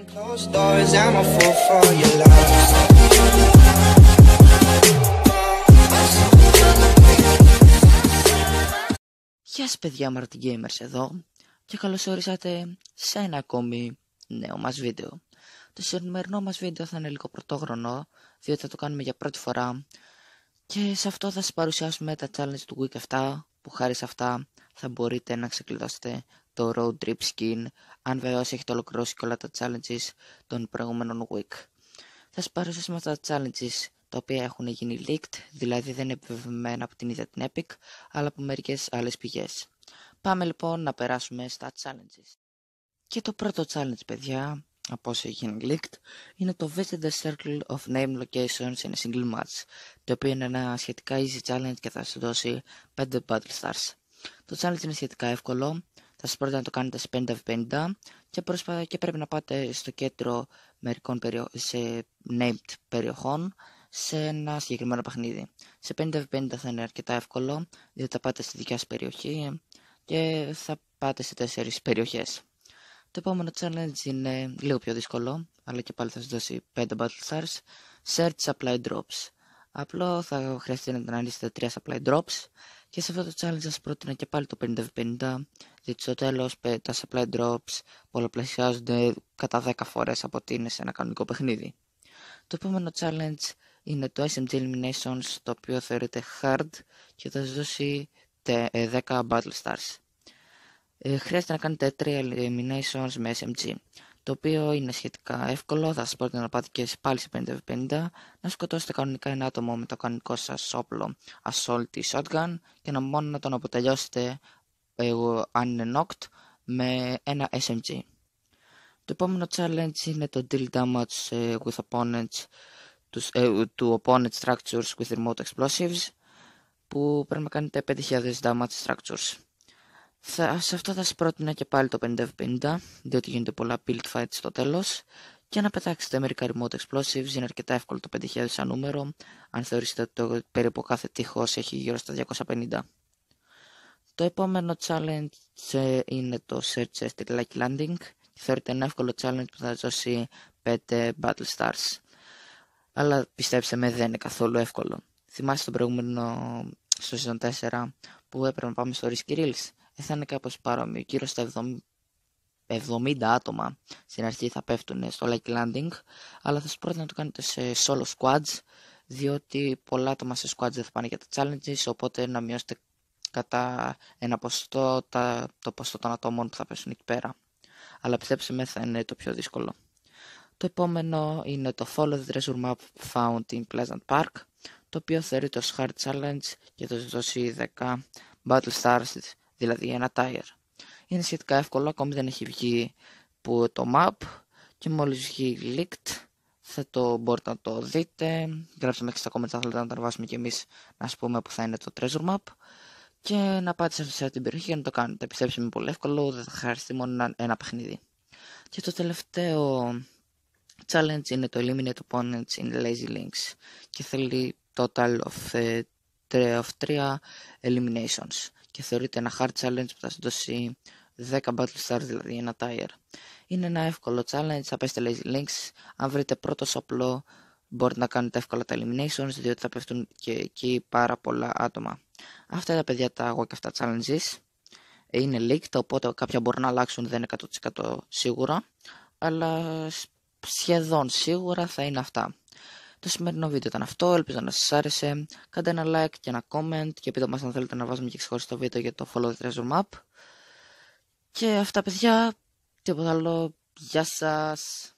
Γεια σας παιδιά Martin Gamers εδώ και καλώς ορίσατε σε ένα ακόμη νέο μας βίντεο. Το σημερινό μας βίντεο θα είναι λίγο πρωτόγρονο διότι θα το κάνουμε για πρώτη φορά και σε αυτό θα σας παρουσιάσουμε τα challenge του week 7 που χάρη σε αυτά θα μπορείτε να ξεκλειδώσετε το road trip skin, αν βεβαίως έχετε ολοκληρώσει και όλα τα challenges των προηγούμενων week. Θα σας παρουσιάσουμε τα challenges τα οποία έχουν γίνει leaked, δηλαδή δεν είναι επιβεβαιωμένα από την ίδια την Epic, αλλά από μερικές άλλες πηγές. Πάμε λοιπόν να περάσουμε στα challenges. Και το πρώτο challenge, παιδιά, από όσο έχει γίνει leaked, είναι το Visit the Circle of Name Locations in a Single Match, το οποίο είναι ένα σχετικά easy challenge και θα σας δώσει 5 battle stars. Το challenge είναι σχετικά εύκολο, θα σας πρότεινα να το κάνετε σε 50-50 και, πρέπει να πάτε στο κέντρο μερικών περιο σε named περιοχών σε ένα συγκεκριμένο παιχνίδι. Σε 50-50 θα είναι αρκετά εύκολο, διότι θα πάτε στη δικιά σας περιοχή και θα πάτε σε τέσσερις περιοχές. Το επόμενο challenge είναι λίγο πιο δύσκολο, αλλά και πάλι θα σας δώσει 5 battle stars. Search supply drops. Απλό θα χρειαστεί να αναλύσετε 3 supply drops και σε αυτό το challenge σας πρότεινα και πάλι το 50-50, διότι στο τέλος τα supply drops πολλαπλασιάζονται κατά 10 φορές από ότι είναι σε ένα κανονικό παιχνίδι. Το επόμενο challenge είναι το SMG Eliminations, το οποίο θεωρείται hard και θα σας δώσει 10 ε, Battle Stars. Ε, χρειάζεται να κάνετε 3 eliminations με SMG το οποίο είναι σχετικά εύκολο, θα σας πρότεινα να πάτε και πάλι σε 50-50, να σκοτώσετε κανονικά ένα άτομο με το κανονικό σας όπλο assault ή shotgun και να μόνο να τον αποτελειώσετε αν είναι knocked με ένα SMG. Το επόμενο challenge είναι το deal damage ε, with opponents ε, του opponent structures with remote explosives που πρέπει να κάνετε 5.000 damage structures. Θα, σε αυτό θα σας πρότεινα και πάλι το 50-50, διότι γίνονται πολλά build fights στο τέλος. Και να πετάξετε μερικά remote explosives, είναι αρκετά εύκολο το 5000 σαν νούμερο, αν θεωρήσετε ότι το περίπου κάθε τείχος έχει γύρω στα 250. Το επόμενο challenge ε, είναι το Search the lucky Landing. Θεωρείται ένα εύκολο challenge που θα δώσει 5 Battle Stars. Αλλά πιστέψτε με δεν είναι καθόλου εύκολο. Θυμάστε τον προηγούμενο στο Season 4 που έπρεπε να πάμε στο Risky Reels θα είναι κάπως παρόμοιο. Γύρω στα 70 άτομα στην αρχή θα πέφτουν στο Lucky Landing, αλλά θα σας πρότεινα να το κάνετε σε solo squads, διότι πολλά άτομα σε squads δεν θα πάνε για τα challenges, οπότε να μειώσετε κατά ένα ποσοστό τα, το ποσοστό των ατόμων που θα πέσουν εκεί πέρα. Αλλά πιστέψτε με θα είναι το πιο δύσκολο. Το επόμενο είναι το Follow the Treasure Map Found in Pleasant Park, το οποίο θεωρείται ως Hard Challenge και θα δώσει 10 Battle Stars δηλαδή ένα tire. Είναι σχετικά εύκολο, ακόμη δεν έχει βγει που το map και μόλις βγει leaked θα το μπορείτε να το δείτε. Γράψτε μέχρι στα comments αν θέλετε να τα ανεβάσουμε κι εμείς να σας πούμε που θα είναι το treasure map και να πάτε σε αυτή την περιοχή για να το κάνετε. Πιστέψτε με πολύ εύκολο, δεν θα χαριστεί μόνο ένα παιχνίδι. Και το τελευταίο challenge είναι το Eliminate Opponents in Lazy Links και θέλει total of, ε, of 3 eliminations και θεωρείται ένα hard challenge που θα σου δώσει 10 battle stars, δηλαδή ένα tire. Είναι ένα εύκολο challenge, θα πέστε lazy links, αν βρείτε πρώτο απλό μπορείτε να κάνετε εύκολα τα eliminations, διότι θα πέφτουν και εκεί πάρα πολλά άτομα. Αυτά τα παιδιά τα εγώ και αυτά challenges είναι leaked, οπότε κάποια μπορούν να αλλάξουν, δεν είναι 100% σίγουρα, αλλά σχεδόν σίγουρα θα είναι αυτά. Το σημερινό βίντεο ήταν αυτό, ελπίζω να σας άρεσε. Κάντε ένα like και ένα comment και πείτε μας αν θέλετε να βάζουμε και ξεχωριστό βίντεο για το Follow the Treasure Map. Και αυτά παιδιά, τίποτα άλλο, γεια σας!